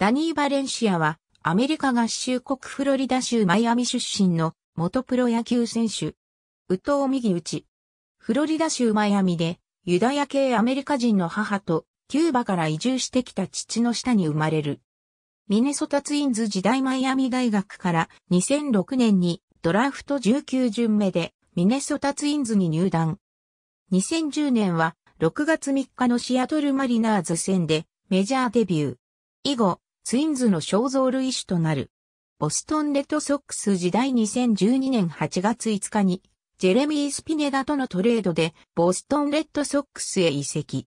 ダニー・バレンシアは、アメリカ合衆国フロリダ州マイアミ出身の元プロ野球選手。ウトウ右打ち。フロリダ州マイアミで、ユダヤ系アメリカ人の母と、キューバから移住してきた父の下に生まれる。ミネソタツインズ時代マイアミ大学から2006年にドラフト19巡目でミネソタツインズに入団。2010年は6月3日のシアトルマリナーズ戦でメジャーデビュー。以後、ツインズの肖像類種となる。ボストンレッドソックス時代2012年8月5日に、ジェレミー・スピネダとのトレードで、ボストンレッドソックスへ移籍。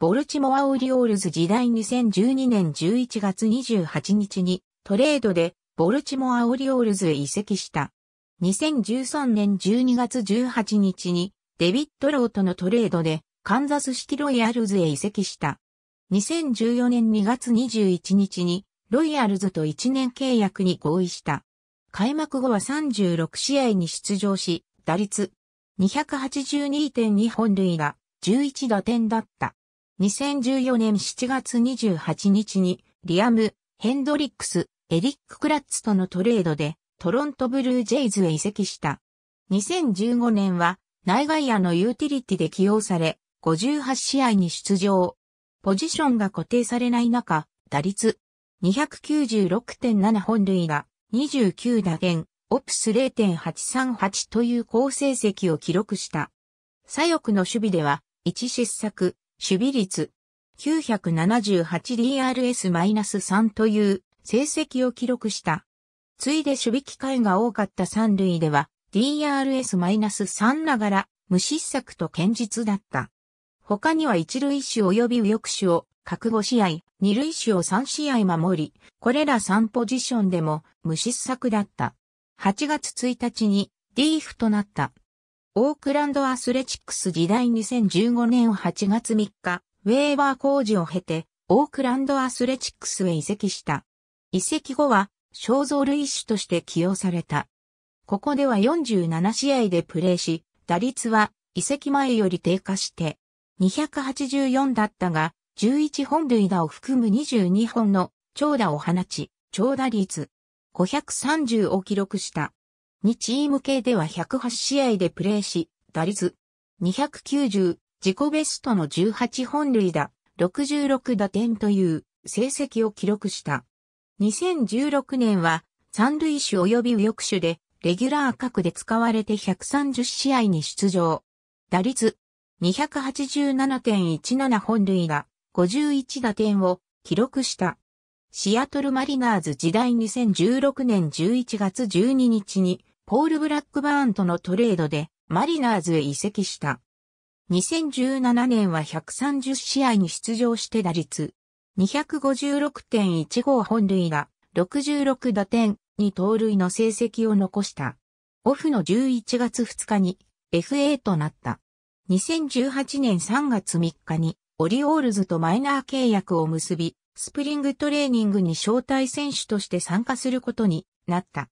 ボルチモア・オリオールズ時代2012年11月28日に、トレードで、ボルチモア・オリオールズへ移籍した。2013年12月18日に、デビッド・ローとのトレードで、カンザスシティ・ロイヤルズへ移籍した。2014年2月21日にロイヤルズと1年契約に合意した。開幕後は36試合に出場し、打率282.2本塁打、11打点だった。2014年7月28日にリアム、ヘンドリックス、エリック・クラッツとのトレードでトロントブルージェイズへ移籍した。2015年は内外野のユーティリティで起用され、58試合に出場、ポジションが固定されない中、打率296.7本塁が29打点、オプス0.838という好成績を記録した。左翼の守備では、1失策、守備率 978DRS-3 という成績を記録した。ついで守備機会が多かった三塁では、DRS-3 ながら無失策と堅実だった。他には一塁手及び右翼手を各5試合、二塁手を3試合守り、これら3ポジションでも無失策だった。8月1日にーフとなった。オークランドアスレチックス時代2015年8月3日、ウェーバー工事を経て、オークランドアスレチックスへ移籍した。移籍後は、肖像類手として起用された。ここでは47試合でプレーし、打率は移籍前より低下して、284だったが、11本塁打を含む22本の長打を放ち、長打率530を記録した。2チーム系では108試合でプレーし、打率290、自己ベストの18本塁打、66打点という成績を記録した。2016年は三塁手及び右翼手でレギュラー格で使われて130試合に出場。打率287.17本塁打、51打点を記録した。シアトルマリナーズ時代2016年11月12日に、ポール・ブラックバーンとのトレードでマリナーズへ移籍した。2017年は130試合に出場して打率256.15本塁打、66打点、に盗塁の成績を残した。オフの11月2日に FA となった。2018年3月3日にオリオールズとマイナー契約を結び、スプリングトレーニングに招待選手として参加することになった。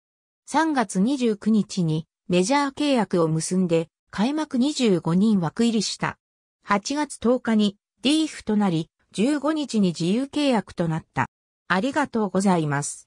3月29日にメジャー契約を結んで開幕25人枠入りした。8月10日にリーフとなり、15日に自由契約となった。ありがとうございます。